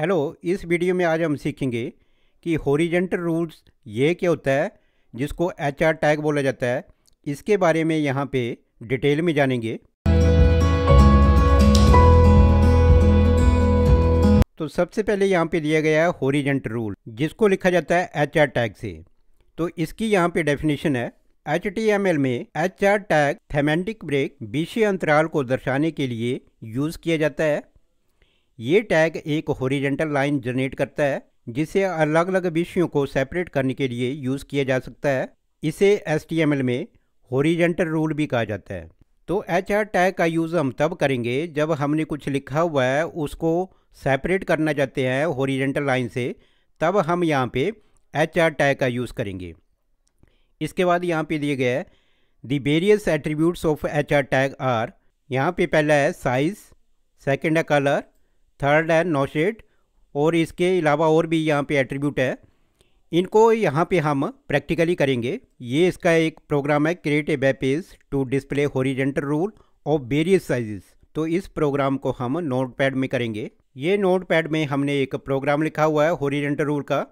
hello इस video में आज हम सीखेंगे कि होरिजेंटल रूल्स ये क्या होता है जिसको एच आर टैग बोला जाता है इसके बारे में यहाँ पे डिटेल में जानेंगे तो सबसे पहले यहाँ पे लिया गया है होरिजेंटल रूल जिसको लिखा जाता है एच आर टैग से तो इसकी यहाँ पे डेफिनेशन है एच में H R tag thematic break विषय अंतराल को दर्शाने के लिए यूज़ किया जाता है ये टैग एक होरिजेंटल लाइन जनरेट करता है जिसे अलग अलग विषयों को सेपरेट करने के लिए यूज़ किया जा सकता है इसे एस में होरिजेंटल रूल भी कहा जाता है तो एच टैग का यूज़ हम तब करेंगे जब हमने कुछ लिखा हुआ है उसको सेपरेट करना चाहते हैं होरिजेंटल लाइन से तब हम यहाँ पे एच टैग का यूज़ करेंगे इसके बाद यहाँ पे दिए गए the various attributes of H tag R यहाँ पे पहला है साइज़ सेकेंड है कलर थर्ड है नोशेड और इसके अलावा और भी यहाँ पे एट्रीब्यूट है इनको यहाँ पे हम प्रैक्टिकली करेंगे ये इसका एक प्रोग्राम है create a web page to display horizontal rule of various sizes तो इस प्रोग्राम को हम पैड में करेंगे ये पैड में हमने एक प्रोग्राम लिखा हुआ है होरिजेंटल रूल का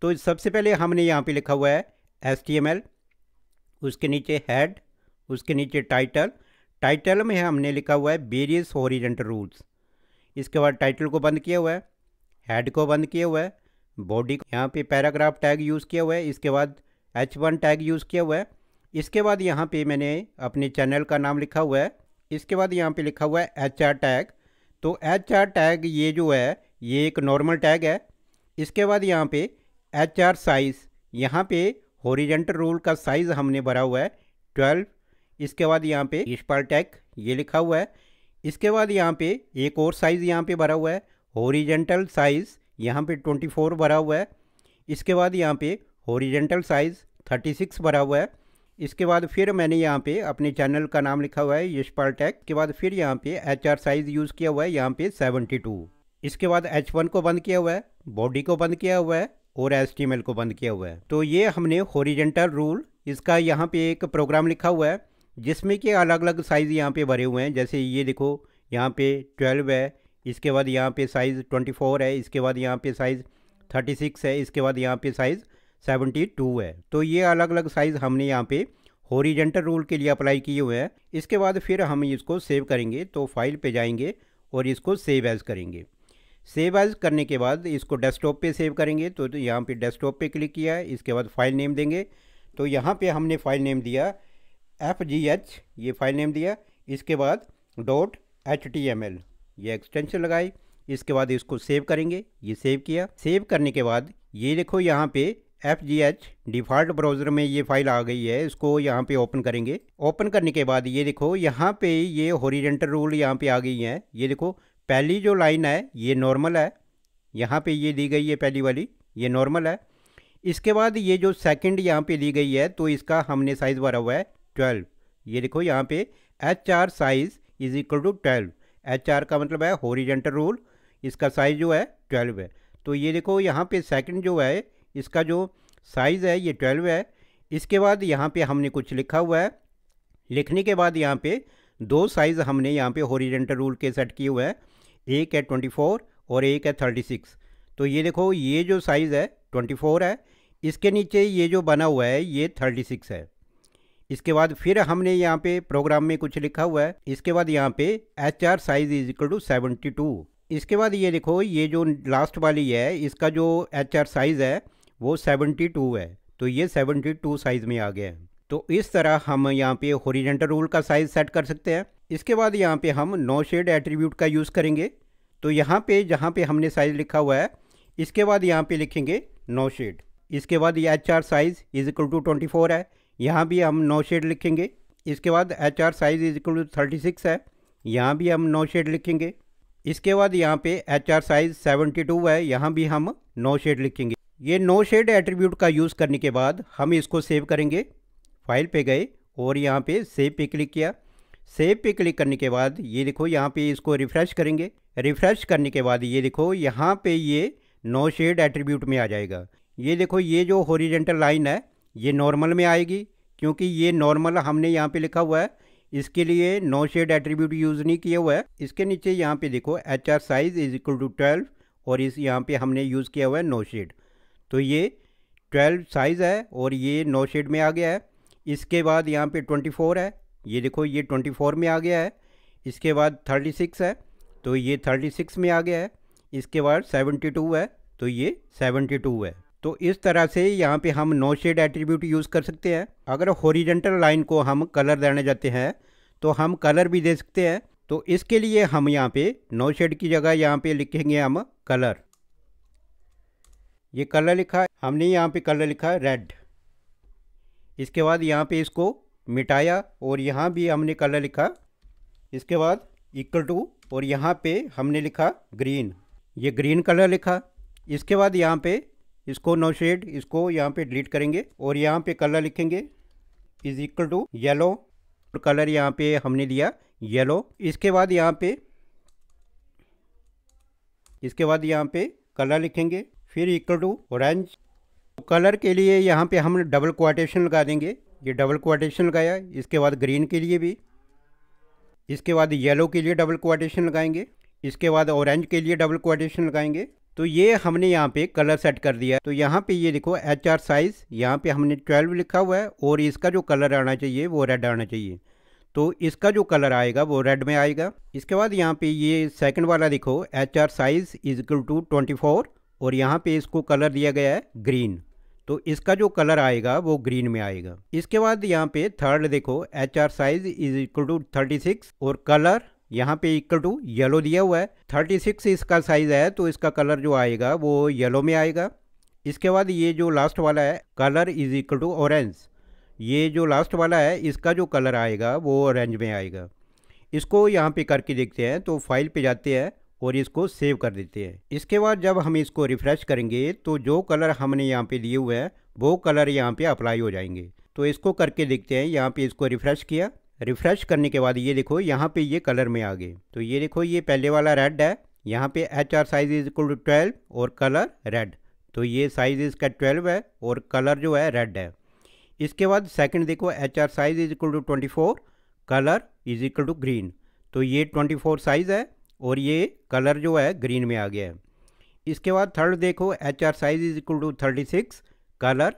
तो सबसे पहले हमने यहाँ पे लिखा हुआ है एस उसके नीचे हेड उसके नीचे टाइटल टाइटल में हमने लिखा हुआ है वेरियस होरिजेंटल रूल्स इसके बाद टाइटल को बंद किया हुआ है हेड को बंद किया हुआ है बॉडी को यहाँ पे पैराग्राफ टैग यूज़ किया हुआ है इसके बाद एच वन टैग यूज़ किया हुआ है इसके बाद यहाँ पे मैंने अपने चैनल का नाम लिखा हुआ है इसके बाद यहाँ पे लिखा हुआ है एच आर टैग तो एच आर टैग ये जो है ये एक नॉर्मल टैग है इसके बाद यहाँ पे एच आर साइज़ यहाँ पे हॉरिजेंटल रूल का साइज़ हमने भरा हुआ है ट्वेल्व इसके बाद यहाँ पे इस पर टैग ये लिखा हुआ है इसके बाद यहाँ पे एक और साइज़ यहाँ पे भरा हुआ है हॉरिजेंटल साइज़ यहाँ पे 24 भरा हुआ है इसके बाद यहाँ पे हॉरिजेंटल साइज़ 36 भरा हुआ है इसके बाद फिर मैंने यहाँ पे अपने चैनल का नाम लिखा हुआ है यशपाल टैक के बाद फिर यहाँ पे एच आर साइज़ यूज़ किया हुआ है यहाँ पे 72 इसके बाद एच वन को बंद किया हुआ है बॉडी को बंद किया हुआ है और एस को बंद किया हुआ है तो ये हमने हॉरिजेंटल रूल इसका यहाँ पे एक प्रोग्राम लिखा हुआ है जिसमें कि अलग अलग साइज़ यहाँ पे भरे हुए हैं जैसे ये देखो यहाँ पे ट्वेल्व है इसके बाद यहाँ पे साइज़ ट्वेंटी फोर है इसके बाद यहाँ पे साइज़ थर्टी सिक्स है इसके बाद यहाँ पे साइज़ सेवेंटी टू है तो ये अलग अलग साइज़ हमने यहाँ पे होरिजेंटल रूल के लिए अप्लाई किए हुए हैं इसके बाद फिर हम इसको सेव करेंगे तो फाइल पर जाएंगे और इसको सेव एज़ करेंगे सेव एज़ करने के बाद इसको डेस्कटॉप पे सेव करेंगे तो यहाँ पे डेस्कटॉप पे क्लिक किया है इसके बाद फाइल नेम देंगे तो यहाँ पे हमने फाइल नेम दिया एफ जी एच ये फाइल नेम दिया इसके बाद dot H T M L ये एक्सटेंशन लगाई इसके बाद इसको सेव करेंगे ये सेव किया सेव करने के बाद ये देखो यहाँ पे F G H default browser में ये फाइल आ गई है इसको यहाँ पे ओपन करेंगे ओपन करने के बाद ये देखो यहाँ पे ये होरिजेंटल रूल यहाँ पे आ गई है ये देखो पहली जो लाइन है ये नॉर्मल है यहाँ पे ये दी गई है पहली वाली ये नॉर्मल है इसके बाद ये जो सेकंड यहाँ पे दी गई है तो इसका हमने साइज़ भरा हुआ है ट्वेल्व ये देखो यहाँ पे H R size is equal to twelve H R का मतलब है होरिजेंटल रूल इसका साइज जो है ट्वेल्व है तो ये देखो यहाँ पे सेकंड जो है इसका जो साइज़ है ये ट्वेल्व है इसके बाद यहाँ पे हमने कुछ लिखा हुआ है लिखने के बाद यहाँ पे दो साइज़ हमने यहाँ पे होरिजेंटल रूल के सेट किए हुए हैं एक है ट्वेंटी फोर और एक है थर्टी सिक्स तो ये देखो ये जो साइज़ है ट्वेंटी फोर है इसके नीचे ये जो बना हुआ है ये थर्टी सिक्स है इसके बाद फिर हमने यहाँ पे प्रोग्राम में कुछ लिखा हुआ है इसके बाद यहाँ पे H R size is equal to seventy two इसके बाद ये देखो ये जो लास्ट वाली है इसका जो एच आर साइज़ है वो सेवेंटी टू है तो ये सेवेंटी टू साइज़ में आ गया है तो इस तरह हम यहाँ पे होरिजेंटल रूल का साइज़ सेट कर सकते हैं इसके बाद यहाँ पे हम नो शेड एट्रीब्यूट का यूज़ करेंगे तो यहाँ पे जहाँ पे हमने साइज़ लिखा हुआ है इसके बाद यहाँ पे लिखेंगे नो शेड इसके बाद ये H R size is equal to twenty four है यहाँ भी हम नो शेड लिखेंगे इसके बाद H R size is equal to thirty six है यहाँ भी हम नो शेड लिखेंगे इसके बाद यहाँ पे H R size seventy two है यहाँ भी हम नो शेड लिखेंगे ये नो शेड एट्रीब्यूट का यूज़ करने के बाद हम इसको सेव करेंगे फाइल पे गए और यहाँ पे सेव पे क्लिक किया सेव पे क्लिक करने के बाद ये देखो यहाँ पे इसको रिफ़्रेश करेंगे रिफ़्रेश करने के बाद ये देखो यहाँ पे ये नो शेड एट्रीब्यूट में आ जाएगा ये देखो ये जो हॉरिजेंटल लाइन है ये नॉर्मल में आएगी क्योंकि ये नॉर्मल हमने यहाँ पे लिखा हुआ है इसके लिए नो शेड एट्रीब्यूट यूज़ नहीं किया हुआ है इसके नीचे यहाँ पे देखो H R size is equal to twelve और इस यहाँ पे हमने यूज़ किया हुआ है नो शेड तो ये ट्वेल्व साइज़ है और ये नो शेड में आ गया है इसके बाद यहाँ पे ट्वेंटी फोर है ये देखो ये ट्वेंटी फोर में आ गया है इसके बाद थर्टी सिक्स है तो ये थर्टी सिक्स में आ गया है इसके बाद सेवेंटी टू है तो ये सेवेंटी टू है तो इस तरह से यहाँ पे हम नो शेड एट्रीब्यूट यूज़ कर सकते हैं अगर हॉरिजेंटल लाइन को हम कलर देने जाते हैं तो हम कलर भी दे सकते हैं तो इसके लिए हम यहाँ पे नो शेड की जगह यहाँ पे लिखेंगे हम कलर ये कलर लिखा हमने यहाँ पे कलर लिखा रेड इसके बाद यहाँ पे इसको मिटाया और यहाँ भी हमने कलर लिखा इसके बाद इक्वल टू और यहाँ पे हमने लिखा ग्रीन ये ग्रीन कलर लिखा इसके बाद यहाँ पे इसको नो शेड इसको यहाँ पे डिलीट करेंगे और यहाँ पे कलर लिखेंगे is equal to yellow colour यहाँ पे हमने लिया येलो इसके बाद यहाँ पे इसके बाद यहाँ पे कलर लिखेंगे फिर इक्वल टू ऑरेंज कलर के लिए यहाँ पे हम डबल क्वाटेशन लगा देंगे ये डबल क्वाटेशन लगाया इसके बाद ग्रीन के लिए भी इसके बाद येलो के लिए डबल क्वाटेशन लगाएंगे इसके बाद ऑरेंज के लिए डबल क्वाटेशन लगाएंगे तो ये हमने यहाँ पे कलर सेट कर दिया तो यहाँ पे ये देखो एच आर साइज़ यहाँ पे हमने 12 लिखा हुआ है और इसका जो कलर आना चाहिए वो रेड आना चाहिए तो इसका जो कलर आएगा वो रेड में आएगा इसके बाद यहाँ पे ये सेकंड वाला देखो H R size equal to twenty और यहाँ पे इसको कलर दिया गया है ग्रीन तो इसका जो कलर आएगा वो ग्रीन में आएगा इसके बाद यहाँ पे थर्ड देखो H R size is equal to thirty six और कलर यहाँ पे इक्वल टू येलो दिया हुआ है थर्टी सिक्स इसका साइज़ है तो इसका कलर जो आएगा वो येलो में आएगा इसके बाद ये जो लास्ट वाला है colour is equal to orange ये जो लास्ट वाला है इसका जो कलर आएगा वो ऑरेंज में आएगा इसको यहाँ पे करके देखते हैं तो फाइल पे जाते हैं और इसको सेव कर देते हैं इसके बाद जब हम इसको रिफ़्रेश करेंगे तो जो कलर हमने यहाँ पे दिए हुए हैं वो कलर यहाँ पे अप्लाई हो जाएंगे तो इसको करके देखते हैं यहाँ पे इसको रिफ़्रेश किया रिफ़्रेश करने के बाद ये देखो यहाँ पे ये कलर में आ गए तो ये देखो ये पहले वाला रेड है यहाँ पे H R size is equal to twelve और कलर रेड तो ये साइज इसका ट्वेल्व है और कलर जो है रेड है इसके बाद सेकंड देखो H R size is equal to twenty four colour is equal to green तो ये ट्वेंटी फोर साइज़ है और ये कलर जो है ग्रीन में आ गया है इसके बाद थर्ड देखो H R size is equal to thirty six colour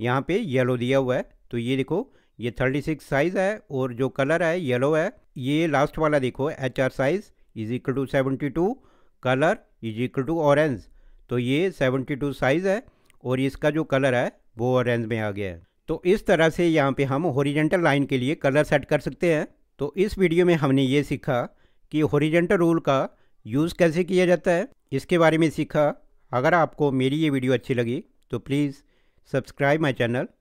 यहाँ पे येलो दिया हुआ है तो ये देखो ये थर्टी सिक्स साइज़ है और जो कलर है येलो है ये लास्ट वाला देखो H R size is equal to seventy two colour is equal to orange तो ये सेवनटी टू साइज़ है और इसका जो कलर है वो ऑरेंज में आ गया है तो इस तरह से यहाँ पे हम हॉरिजेंटल लाइन के लिए कलर सेट कर सकते हैं तो इस वीडियो में हमने ये सीखा कि हॉरिजेंटल रूल का यूज़ कैसे किया जाता है इसके बारे में सीखा अगर आपको मेरी ये वीडियो अच्छी लगी तो प्लीज़ सब्सक्राइब माई चैनल